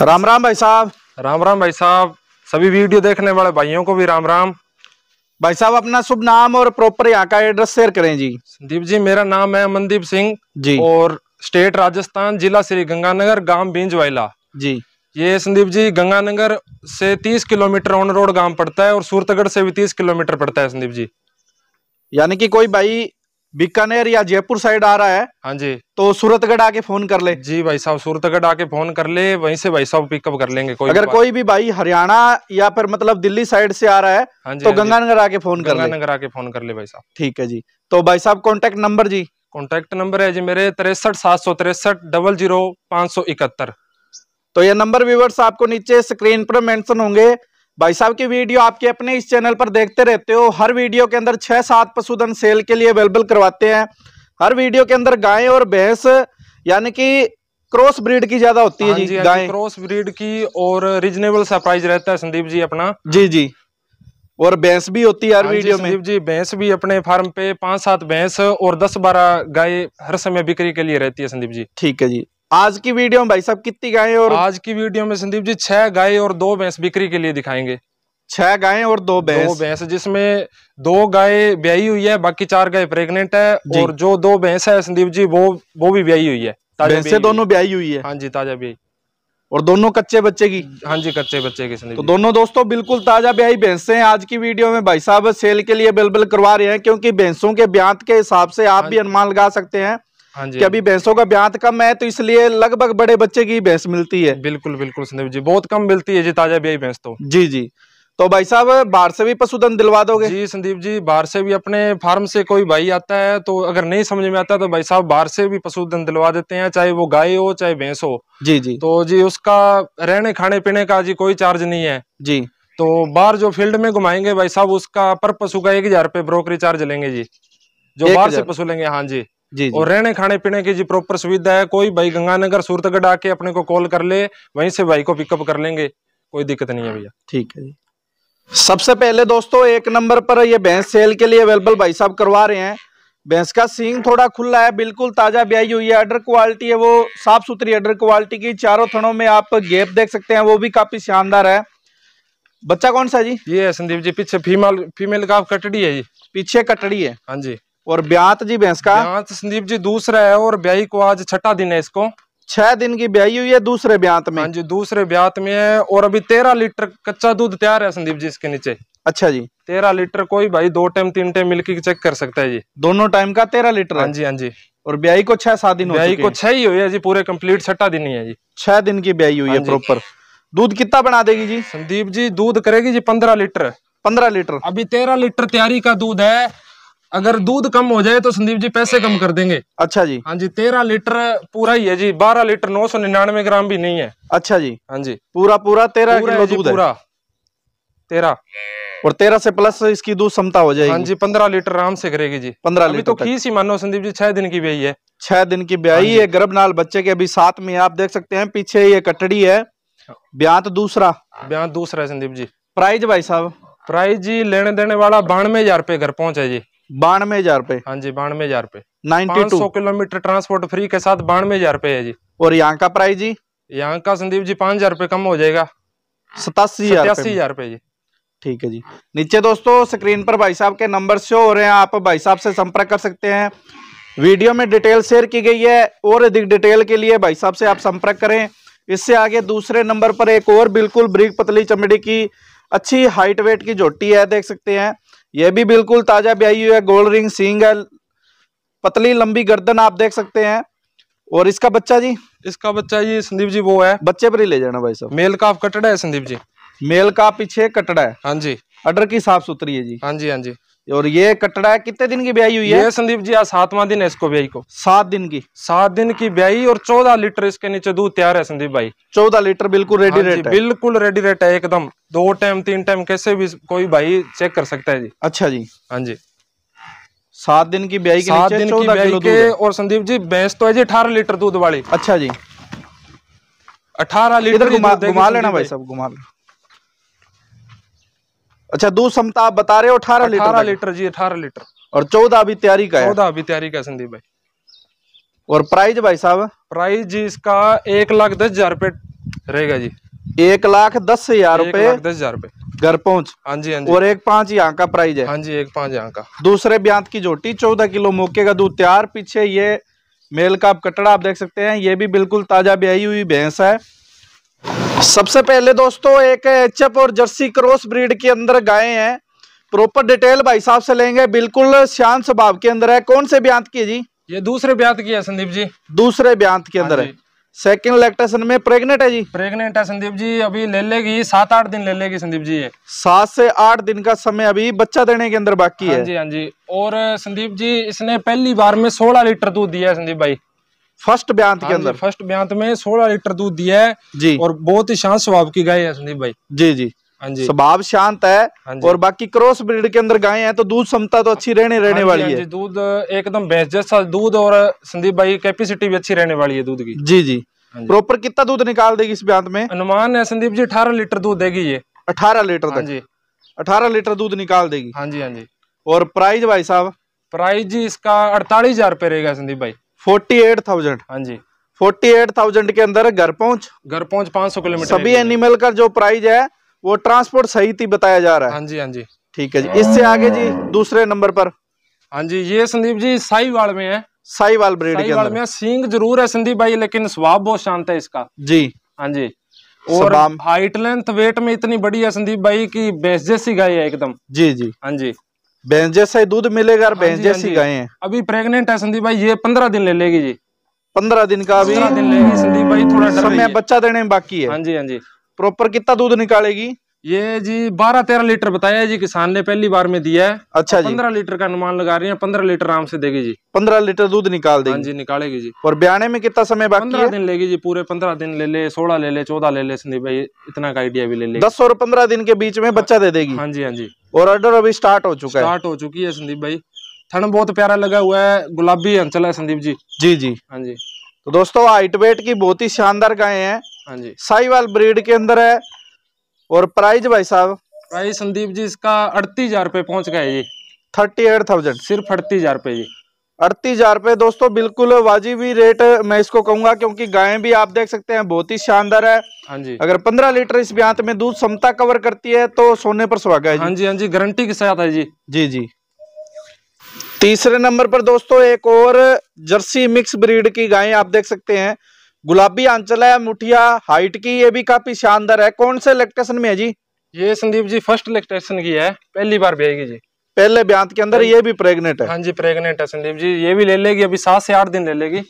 राम राम भाई साहब राम राम भाई साहब सभी वीडियो देखने वाले भाइयों को भी राम राम भाई साहब अपना शुभ नाम और प्रॉपर यहाँ का एड्रेस शेयर करें जी संदीप जी मेरा नाम है अमनदीप सिंह जी और स्टेट राजस्थान जिला श्री गंगानगर गांव बींजवाइला जी ये संदीप जी गंगानगर से तीस किलोमीटर ऑन रोड गांव पड़ता है और सूरतगढ़ से भी तीस किलोमीटर पड़ता है संदीप जी यानी कि कोई भाई बीकानेर या जयपुर साइड आ रहा है हाँ जी तो सूरतगढ़ आके फोन कर ले जी भाई साहब सूरतगढ़ आके फोन कर ले वहीं से भाई साहब पिकअप कर लेंगे कोई अगर कोई भी भाई हरियाणा या फिर मतलब दिल्ली साइड से आ रहा है हाँ जी, तो हाँ गंगानगर आके फोन कर गंगानगर आके फोन कर ले भाई साहब ठीक है जी तो भाई साहब कॉन्टेक्ट नंबर जी कॉन्टेक्ट नंबर है जी मेरे तिरसठ सात सौ तिरसठ डबल जीरो पांच सौ इकहत्तर तो यह नंबर व्यूवर्स आपको नीचे स्क्रीन पर मेंशन होंगे भाई साहब की वीडियो आपके अपने इस चैनल पर देखते रहते हो हर वीडियो के अंदर छः सात पशुधन सेल के लिए अवेलेबल करवाते हैं हर वीडियो के अंदर गाय और भैंस यानी कि क्रॉस ब्रीड की ज्यादा होती है हाँ जी, हाँ गाय क्रॉस ब्रीड की और रिजनेबल सरप्राइज प्राइस रहता है संदीप जी अपना जी जी और भैंस भी होती है हर हाँ वीडियो में जी भैंस भी अपने फार्म पे पांच सात भैंस और दस बारह गाय हर समय बिक्री के लिए रहती है संदीप जी ठीक है जी आज की वीडियो में भाई साहब कितनी गाय और आज की वीडियो में संदीप जी छह गाय और दो भैंस बिक्री के लिए दिखाएंगे छह गाय और दो भैंस दो भैंस जिसमें दो गाय ब्याई हुई है बाकी चार गाय प्रेग्नेंट है और जो दो भैंस है संदीप जी वो वो भी ब्याई हुई है ताजा दोनों ब्याई हुई है हाँ जी ताजा ब्याई और दोनों कच्चे बच्चे की हाँ जी कच्चे बच्चे की तो दोनों दोस्तों बिल्कुल ताजा ब्याई भैंसे हैं आज की वीडियो में भाई साहब सेल के लिए अवेलेबल करवा रहे हैं क्योंकि भैंसों के ब्यांत के हिसाब से आप हाँ भी अनुमान लगा सकते हैं हाँ कि हाँ अभी भैंसों का ब्यात तो कम है तो इसलिए लगभग बड़े बच्चे की भैंस मिलती है बिल्कुल बिल्कुल संदीप जी बहुत कम मिलती है जी ताजा ब्याई भैंस तो जी जी तो भाई साहब बाहर से भी पशुधन दिलवा दोगे जी संदीप जी बाहर से भी अपने फार्म से कोई भाई आता है तो अगर नहीं समझ में आता तो भाई साहब बाहर से भी पशुधन दिलवा देते हैं चाहे वो गाय हो चाहे भैंस हो जी जी तो जी उसका रहने खाने पीने का जी कोई चार्ज नहीं है जी तो बाहर जो फील्ड में घुमाएंगे भाई साहब उसका पर पशु का एक हजार रुपए ब्रोकरी चार्ज लेंगे जी जो बाहर से पशु लेंगे हाँ जी जी, और रहने खाने पीने की जी प्रॉपर सुविधा है कोई भाई गंगानगर सूरतगढ़ आके अपने को कॉल कर ले वहीं से भाई को पिकअप कर लेंगे कोई दिक्कत नहीं है भैया ठीक है जी सबसे पहले दोस्तों एक नंबर पर ये भैंस सेल के लिए अवेलेबल भाई साहब करवा रहे हैं भैंस का सींग थोड़ा खुला है बिल्कुल ताजा ब्याई हुई है अडर क्वालिटी है वो साफ सुथरी अडर क्वालिटी की चारों थनों में आप गेप देख सकते हैं वो भी काफी शानदार है बच्चा कौन सा जी ये है संदीप जी पीछे फीमेल फीमेल का कटड़ी है जी पीछे कटड़ी है हाँ जी और ब्यात जी भैंस का ब्यांत संदीप जी दूसरा है और ब्याई को आज छठा दिन है इसको छह दिन की ब्याई हुई है दूसरे ब्यात में हाँ जी दूसरे ब्यात में है और अभी तेरह लीटर कच्चा दूध तैयार है संदीप जी इसके नीचे अच्छा जी तेरह लीटर कोई भाई दो टाइम तीन टाइम मिलके चेक कर सकता है जी दोनों टाइम का तेरह लीटर हाँ जी हाँ जी और ब्याई को छह सात दिन ब्याई को छह ही हुई है जी पूरे कम्प्लीट छठा दिन ही है जी छह दिन की ब्याई हुई हाँ है प्रोपर दूध कितना बना देगी जी संदीप जी दूध करेगी जी पंद्रह लीटर पंद्रह लीटर अभी तेरह लीटर तैयारी का दूध है अगर दूध कम हो जाए तो संदीप जी पैसे कम कर देंगे अच्छा जी हाँ जी तेरह लीटर पूरा ही है जी बारह लीटर नौ सौ निन्यानवे ग्राम भी नहीं है अच्छा जी हाँ जी पूरा पूरा तेरह किलो दूध पूरा तेरह और तेरह से प्लस इसकी दूध क्षमता हो जाएगी हाँ जी पंद्रह लीटर आराम से करेगी जी पंद्रह लीटर तो खीस ही मानो संदीप जी छह दिन की ब्याई है छह दिन की ब्याई हाँ है गर्भनाल बच्चे के अभी साथ में आप देख सकते हैं पीछे ये कटड़ी है तो दूसरा ब्याह दूसरा है संदीप जी प्राइज भाई साहब प्राइज जी लेने देने वाला बानवे हजार रुपए घर पहुंचा जी बानवे हजार रूपए हाँ जी बानवे हजार रूपए ninety two kilometre transport free के साथ बानवे हजार रूपए है जी और यहाँ का प्राइस जी यहाँ का संदीप जी पांच हजार रूपए कम हो जाएगा सतासी सतासी हजार रूपए जी ठीक है जी नीचे दोस्तों स्क्रीन पर भाई साहब के नंबर शो हो रहे हैं आप भाई साहब से संपर्क कर सकते हैं वीडियो में डिटेल शेयर की गई है और अधिक डिटेल के लिए भाई साहब से आप संपर्क करें इससे आगे दूसरे नंबर पर एक और बिल्कुल ब्रीक पतली चमड़ी की अच्छी हाइट वेट की जोटी है देख सकते हैं यह भी बिल्कुल ताजा ब्याई हुई है गोल्ड रिंग सींग है पतली लंबी गर्दन आप देख सकते हैं और इसका बच्चा जी इसका बच्चा जी संदीप जी वो है बच्चे पर ही ले जाना भाई साहब मेल का आप कटड़ा है संदीप जी मेल का पीछे कटड़ा है हाँ जी अडर की साफ सुथरी है जी हाँ जी हाँ जी और ये कटड़ा कितने दिन की ब्याई हुई है ये संदीप जी आज सातवां दिन है इसको ब्याई को सात दिन की सात दिन की ब्याई और चौदह लीटर इसके नीचे दूध तैयार है संदीप भाई चौदह लीटर बिल्कुल रेडी हाँ रेट है बिल्कुल रेडी रेट है एकदम दो टाइम तीन टाइम कैसे भी कोई भाई चेक कर सकता है जी अच्छा जी हाँ जी सात दिन की ब्याई सात दिन की और संदीप जी भैंस तो है जी अठारह लीटर दूध वाली अच्छा जी अठारह लीटर घुमा लेना भाई सब घुमा लेना अच्छा दूध क्षमता आप बता रहे हो अठारह लीटर अठारह लीटर जी अठारह लीटर और चौदह अभी तैयारी का है चौदह अभी तैयारी का संदीप भाई और प्राइस भाई साहब प्राइस जी इसका एक लाख दस हजार रुपये रहेगा जी एक लाख दस हजार रुपए दस हजार रुपए घर पहुंच हाँ जी हाँ जी और एक पांच यहाँ का प्राइस है हाँ जी एक पांच यहाँ का दूसरे ब्यांत की जोटी चौदह किलो मौके का दूध तैयार पीछे ये मेल का आप कटड़ा आप देख सकते हैं ये भी बिल्कुल ताजा ब्याई हुई भैंस है सबसे पहले दोस्तों एक एच और जर्सी क्रॉस ब्रीड के अंदर गाय हैं प्रॉपर डिटेल भाई साहब से लेंगे बिल्कुल शांत स्वभाव के अंदर है कौन से ब्यांत की जी ये दूसरे ब्यांत की है संदीप जी दूसरे ब्यांत के अंदर है सेकंड हाँ लैक्टेशन में प्रेग्नेंट है जी प्रेग्नेंट है संदीप जी अभी ले लेगी सात आठ दिन ले लेगी संदीप जी ये सात से आठ दिन का समय अभी बच्चा देने के अंदर बाकी हाँ है जी हाँ जी और संदीप जी इसने पहली बार में सोलह लीटर दूध दिया है संदीप भाई फर्स्ट ब्यांत के हाँ अंदर फर्स्ट ब्यांत में सोलह लीटर दूध दिया है जी और बहुत ही शांत स्वभाव की गाय है संदीप भाई जी जी हाँ स्वभाव शांत है हाँ और बाकी क्रॉस ब्रीड के अंदर गाय है तो दूध क्षमता तो अच्छी रहने रहने वाली है दूध एकदम बेस्ट जैसा दूध और संदीप भाई कैपेसिटी भी अच्छी रहने वाली है दूध की जी जी प्रॉपर कितना दूध निकाल देगी इस ब्यांत में अनुमान है संदीप जी अठारह लीटर दूध देगी ये अठारह लीटर तक जी अठारह लीटर दूध निकाल देगी हाँ जी हाँ जी और प्राइस भाई साहब प्राइस जी इसका अड़तालीस हजार रुपये रहेगा संदीप भाई फोर्टी एट थाउजेंड हाँ जी फोर्टी एट थाउजेंड के अंदर घर पहुंच घर पहुंच पांच सौ किलोमीटर सभी एनिमल का जो प्राइस है वो ट्रांसपोर्ट सही थी बताया जा रहा है हाँ जी हाँ जी ठीक है जी इससे आगे जी दूसरे नंबर पर हाँ जी ये संदीप जी साईवाल में है साईवाल ब्रीड के अंदर में सींग जरूर है संदीप भाई लेकिन स्वाब बहुत शांत है इसका जी हाँ जी और हाइट लेंथ वेट में इतनी बड़ी है संदीप भाई की बेस जैसी गाय है एकदम जी जी हाँ जी भैंस जैसा ही दूध मिलेगा और भैंस जैसी गाय है अभी प्रेगनेंट है संदीप भाई ये पंद्रह दिन ले लेगी जी पंद्रह दिन का अभी दिन लेगी संदीप भाई थोड़ा समय बच्चा देने में बाकी है हाँ जी हाँ जी प्रॉपर कितना दूध निकालेगी ये जी बारह तेरह लीटर बताया जी किसान ने पहली बार में दिया है अच्छा जी पंद्रह लीटर का अनुमान लगा रही है पंद्रह लीटर आराम से देगी जी पंद्रह लीटर दूध निकाल देगी हाँ जी निकालेगी जी और ब्याने में कितना समय बाकी पंद्रह दिन लेगी जी पूरे पंद्रह दिन ले ले सोलह ले ले चौदह ले ले संदीप भाई इतना का आइडिया भी ले ले दस और पंद्रह दिन के बीच में हाँ। बच्चा दे देगी हाँ जी हाँ जी और ऑर्डर अभी स्टार्ट हो चुका है स्टार्ट हो चुकी है संदीप भाई ठंड बहुत प्यारा लगा हुआ है गुलाबी अंचल है संदीप जी जी जी हाँ जी तो दोस्तों हाइट वेट की बहुत ही शानदार गाय है हाँ जी साहिवाल ब्रीड के अंदर है और प्राइस भाई साहब प्राइस संदीप जी इसका अड़तीस हजार रुपये पहुंच गए जी थर्टी एट थाउजेंड सिर्फ अड़तीस हजार रुपए जी अड़तीस हजार रुपए दोस्तों बिल्कुल वाजिबी रेट मैं इसको कहूंगा क्योंकि गायें भी आप देख सकते हैं बहुत ही शानदार है हाँ जी अगर पंद्रह लीटर इस ब्यांत में दूध क्षमता कवर करती है तो सोने पर सुहागा है हाँ जी हाँ जी गारंटी के साथ है जी जी जी तीसरे नंबर पर दोस्तों एक और जर्सी मिक्स ब्रीड की गायें आप देख सकते हैं गुलाबी आंचल है मुठिया हाइट की ये भी काफी शानदार है कौन से इलेक्ट्रेशन में है जी ये संदीप जी फर्स्ट इलेक्ट्रेशन की है पहली बार ब्याएगी जी पहले ब्यांत के अंदर हाँ ये भी प्रेग्नेंट है हाँ जी प्रेग्नेंट है संदीप जी ये भी ले लेगी अभी सात से आठ दिन ले लेगी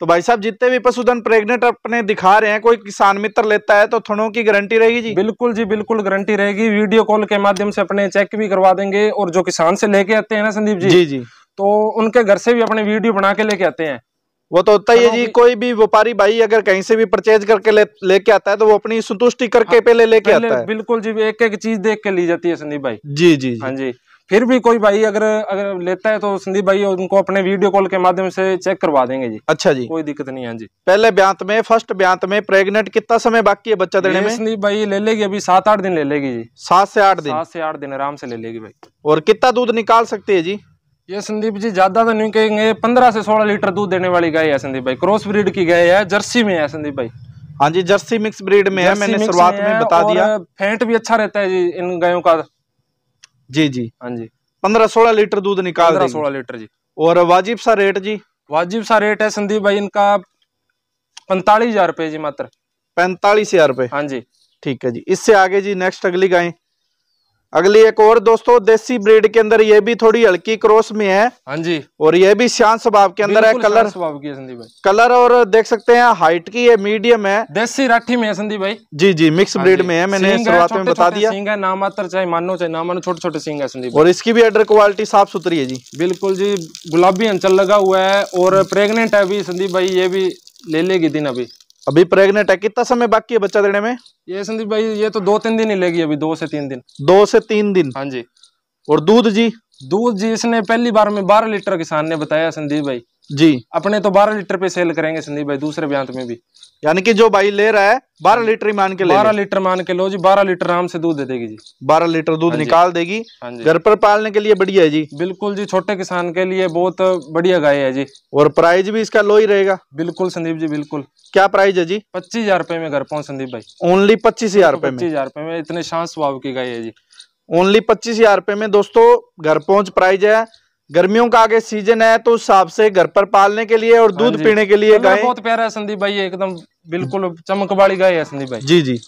तो भाई साहब जितने भी पशुधन प्रेग्नेंट अपने दिखा रहे हैं कोई किसान मित्र लेता है तो थनों की गारंटी रहेगी जी बिल्कुल जी बिल्कुल गारंटी रहेगी वीडियो कॉल के माध्यम से अपने चेक भी करवा देंगे और जो किसान से लेके आते हैं ना संदीप जी जी जी तो उनके घर से भी अपने वीडियो बना के लेके आते हैं वो तो होता ही है जी कोई भी व्यापारी भाई अगर कहीं से भी परचेज करके ले लेके आता है तो वो अपनी संतुष्टि करके हाँ, पहले लेके आता है बिल्कुल जी एक एक चीज देख के ली जाती है संदीप भाई जी जी हाँ जी फिर भी कोई भाई अगर अगर लेता है तो संदीप भाई उनको अपने वीडियो कॉल के माध्यम से चेक करवा देंगे जी अच्छा जी कोई दिक्कत नहीं है हाँ जी पहले ब्यांत में फर्स्ट ब्यांत में प्रेग्नेंट कितना समय बाकी है बच्चा देने में संदीप भाई ले लेगी अभी सात आठ दिन ले लेगी जी सात से आठ दिन सात से आठ दिन आराम से ले लेगी भाई और कितना दूध निकाल सकती है जी ये संदीप जी ज्यादा तो नहीं कहेंगे पंद्रह से सोलह लीटर दूध देने वाली गाय है संदीप भाई क्रॉस ब्रीड की गाय है जर्सी में है संदीप भाई हाँ जी जर्सी मिक्स ब्रीड में है मैंने शुरुआत में, बता दिया फेंट भी अच्छा रहता है जी इन गायों का जी जी हाँ जी पंद्रह सोलह लीटर दूध निकाल रहा सोलह लीटर जी और वाजिब सा रेट जी वाजिब सा रेट है संदीप भाई इनका पैंतालीस हजार रुपए जी मात्र पैंतालीस हजार रुपए हाँ जी ठीक है जी इससे आगे जी नेक्स्ट अगली गाय अगली एक और दोस्तों देसी ब्रीड के अंदर ये भी थोड़ी हल्की क्रॉस में है हाँ जी और ये भी शांत स्वभाव के अंदर है कलर स्वभाव की संदीप भाई कलर और देख सकते हैं हाइट की है मीडियम है देसी राठी में है संदीप भाई जी जी मिक्स हाँ ब्रीड में है मैंने शुरुआत में बता दिया सिंह है मात्र चाहे मानो चाहे ना मानो छोटे छोटे सिंह है संदीप और इसकी भी एडर क्वालिटी साफ सुथरी है जी बिल्कुल जी गुलाबी अंचल लगा हुआ है और प्रेगनेंट है अभी संदीप भाई ये भी ले लेगी दिन अभी अभी प्रेग्नेंट है कितना समय बाकी है बच्चा देने में ये संदीप भाई ये तो दो तीन दिन ही लेगी अभी दो से तीन दिन दो से तीन दिन हाँ जी और दूध जी दूध जी इसने पहली बार में बारह लीटर किसान ने बताया संदीप भाई जी अपने तो बारह लीटर पे सेल करेंगे संदीप भाई दूसरे ब्यांत में भी यानी कि जो भाई ले रहा है बारह लीटर ही मान के ले बारह लीटर मान के लो जी बारह लीटर आराम से दूध दे देगी जी बारह लीटर दूध हाँ निकाल देगी हाँ घर पर पालने के लिए बढ़िया है जी बिल्कुल जी छोटे किसान के लिए बहुत बढ़िया गाय है जी और प्राइस भी इसका लो ही रहेगा बिल्कुल संदीप जी बिल्कुल क्या प्राइस है जी पच्चीस हजार रुपए में घर पहुंच संदीप भाई ओनली पच्चीस हजार रुपए पच्चीस हजार रुपए में इतने शांत स्वभाव की गाय है जी ओनली पच्चीस हजार रुपए में दोस्तों घर पहुंच प्राइस है गर्मियों का आगे सीजन है तो उस हिसाब से घर पर पालने के लिए और हाँ दूध पीने के लिए तो गाय बहुत प्यारा है संदीप भाई एकदम बिल्कुल चमक वाली गाय है संदीप भाई जी जी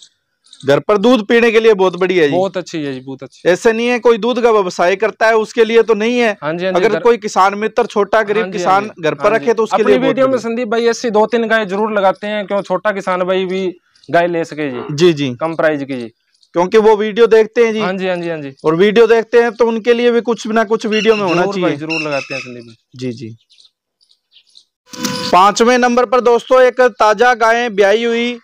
घर पर दूध पीने के लिए बहुत बढ़िया है जी बहुत अच्छी है जी बहुत अच्छी ऐसे नहीं है कोई दूध का व्यवसाय करता है उसके लिए तो नहीं है हाँ जी, हाँ जी, अगर कोई किसान मित्र छोटा हाँ गरीब हाँ किसान घर पर रखे तो उसके लिए वीडियो में संदीप भाई ऐसी दो तीन गाय जरूर लगाते हैं क्यों छोटा किसान भाई भी गाय ले सके जी जी जी कम प्राइस की जी क्योंकि वो वीडियो देखते हैं जी हाँ जी हाँ जी हाँ जी और वीडियो देखते हैं तो उनके लिए भी कुछ ना कुछ वीडियो में होना चाहिए जरूर लगाते हैं संदीप जी जी पांचवें नंबर पर दोस्तों एक ताजा गाय ब्याई हुई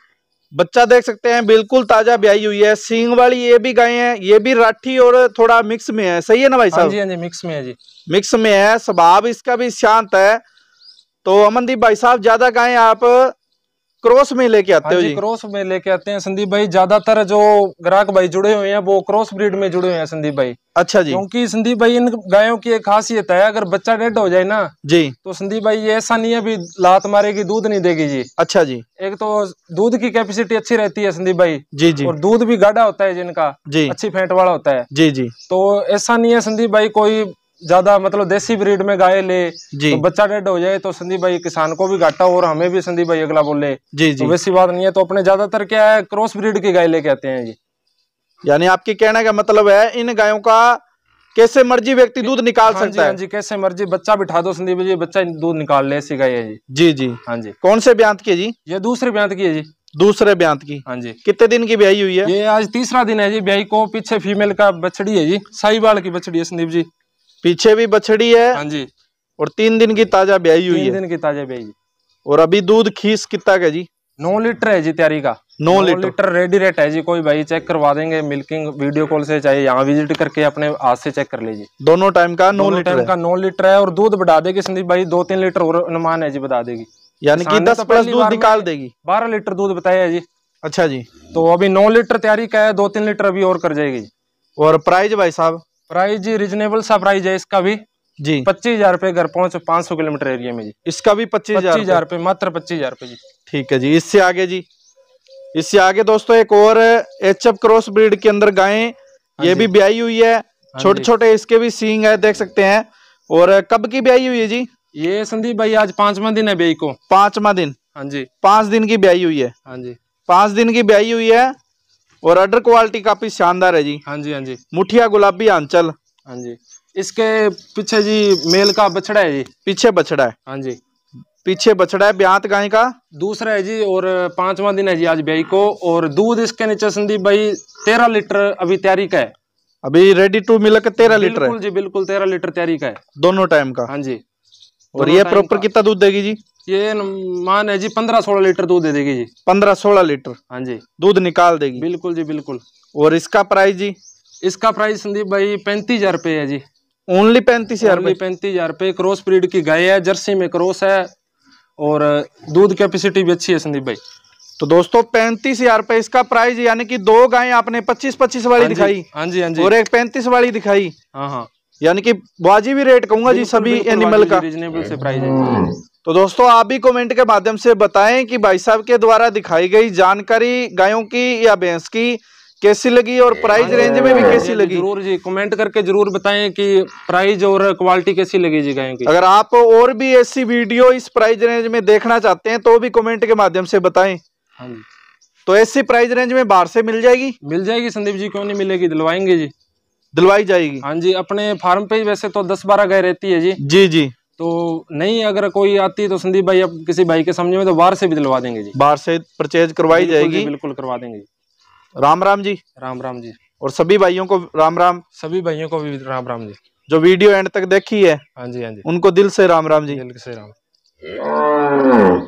बच्चा देख सकते हैं बिल्कुल ताजा ब्याई हुई है सींग वाली ये भी गाय है ये भी राठी और थोड़ा मिक्स में है सही है ना भाई हाँ साहब जी हाँ जी मिक्स में है जी मिक्स में है स्वभाव इसका भी शांत है तो अमनदीप भाई साहब ज्यादा गाय आप क्रॉस में लेके आते हो हाँ जी क्रॉस में लेके आते हैं संदीप भाई ज्यादातर जो ग्राहक भाई जुड़े हुए हैं वो क्रॉस ब्रीड में जुड़े हुए हैं संदीप भाई अच्छा जी क्योंकि संदीप भाई इन गायों की एक खासियत है अगर बच्चा डेड हो जाए ना जी तो संदीप भाई ये ऐसा नहीं है भी लात मारेगी दूध नहीं देगी जी अच्छा जी एक तो दूध की कैपेसिटी अच्छी रहती है संदीप भाई जी जी और दूध भी गाढ़ा होता है जिनका जी अच्छी फेंट वाला होता है जी जी तो ऐसा नहीं है संदीप भाई कोई ज्यादा मतलब देसी ब्रीड में गाय ले जी। तो बच्चा डेड हो जाए तो संदीप भाई किसान को भी घाटा और हमें भी संदीप भाई अगला बोले जी जी तो वैसी बात नहीं है तो अपने ज्यादातर क्या है क्रॉस ब्रीड की गाय ले कहते हैं जी यानी आपके कहने का मतलब है इन गायों का कैसे मर्जी व्यक्ति दूध निकाल हाँ सकता हाँ है जी कैसे मर्जी बच्चा बिठा दो संदीप जी बच्चा दूध निकाल ले ऐसी गाय है जी जी जी हाँ जी कौन से ब्यांत की जी ये दूसरे ब्यांत की है जी दूसरे ब्यांत की हाँ जी कितने दिन की ब्याई हुई है ये आज तीसरा दिन है जी ब्याई को पीछे फीमेल का बछड़ी है जी साईवाल की बछड़ी है संदीप जी पीछे भी बछड़ी है हाँ जी और तीन दिन की ताजा ब्याई हुई है तीन दिन की ताजा ब्याई और अभी दूध खीस कितना का जी नौ लीटर है जी तैयारी का नौ लीटर रेडी रेट है जी कोई भाई चेक करवा देंगे मिल्किंग वीडियो कॉल से चाहिए यहाँ विजिट करके अपने हाथ से चेक कर लीजिए दोनों टाइम का नौ लीटर का नौ लीटर है और दूध बढ़ा देगी संदीप भाई दो तीन लीटर और अनुमान है जी बता देगी यानी कि दस तो प्लस दूध निकाल देगी बारह लीटर दूध बताया है जी अच्छा जी तो अभी नौ लीटर तैयारी का है दो तीन लीटर अभी और कर जाएगी और प्राइज भाई साहब प्राइस जी रिजनेबल सा प्राइस है इसका भी जी पच्चीस हजार रूपए घर पहुंच पांच सौ किलोमीटर एरिया में जी इसका भी पच्चीस हजार रूपए मात्र पच्चीस हजार रूपए जी ठीक है जी इससे आगे जी इससे आगे दोस्तों एक और एच एफ क्रॉस ब्रीड के अंदर गाय हाँ ये भी ब्याई हुई है हाँ छोटे छोटे इसके भी सींग है देख सकते हैं और कब की ब्याई हुई है जी ये संदीप भाई आज पांचवा दिन है ब्याई को पांचवा दिन हाँ जी पांच दिन की ब्याई हुई है हाँ जी पांच दिन की ब्याई हुई है और अडर क्वालिटी काफी शानदार है जी हाँ जी हाँ जी मुठिया गुलाबी आंचल हाँ जी इसके पीछे जी मेल का बछड़ा है जी पीछे बछड़ा है हाँ जी पीछे बछड़ा है ब्यांत तो गाय का दूसरा है जी और पांचवा दिन है जी आज ब्याई को और दूध इसके नीचे संदीप भाई तेरह लीटर अभी तैयारी का है अभी रेडी टू मिलक तेरह लीटर है जी बिल्कुल तेरह लीटर तैयारी का है दोनों टाइम का हाँ जी और ये प्रॉपर कितना दूध देगी जी ये मान है जी पंद्रह सोलह लीटर दूध दे देगी जी पंद्रह सोलह लीटर हाँ जी दूध निकाल देगी बिल्कुल जी बिल्कुल और इसका प्राइस जी इसका प्राइस संदीप भाई पैंतीस हजार रुपये है जी ओनली पैंतीस हजार पैंतीस हजार रुपये क्रॉस ब्रीड की गाय है जर्सी में क्रॉस है और दूध कैपेसिटी भी अच्छी है संदीप भाई तो दोस्तों पैंतीस हजार रुपये इसका प्राइस यानी कि दो गाय आपने पच्चीस पच्चीस वाली हाँ दिखाई हाँ जी हाँ जी और एक पैंतीस वाली दिखाई हाँ हाँ यानी कि वाजिबी रेट कहूंगा जी सभी एनिमल का रिजनेबल से प्राइस है तो दोस्तों आप भी कमेंट के माध्यम से बताएं कि भाई साहब के द्वारा दिखाई गई जानकारी गायों की या भैंस की कैसी लगी और प्राइस रेंज में भी कैसी लगी जरूर जी कमेंट करके जरूर बताएं कि प्राइस और क्वालिटी कैसी लगी जी गायों की अगर आप और भी ऐसी वीडियो इस प्राइस रेंज में देखना चाहते हैं तो भी कॉमेंट के माध्यम से बताए हाँ तो ऐसी प्राइस रेंज में बाहर से मिल जाएगी मिल जाएगी संदीप जी क्यों नहीं मिलेगी दिलवाएंगे जी दिलवाई जाएगी हाँ जी अपने फार्म पे वैसे तो दस बारह गाय रहती है जी जी जी तो नहीं अगर कोई आती तो संदीप भाई अब किसी भाई के समझे में तो बाहर से भी दिलवा देंगे जी बाहर से परचेज करवाई जाएगी बिल्कुल करवा देंगे जी राम राम जी राम राम जी और सभी भाइयों को राम राम सभी भाइयों को भी राम राम जी जो वीडियो एंड तक देखी है हाँ जी हाँ जी उनको दिल से राम राम जी दिल से राम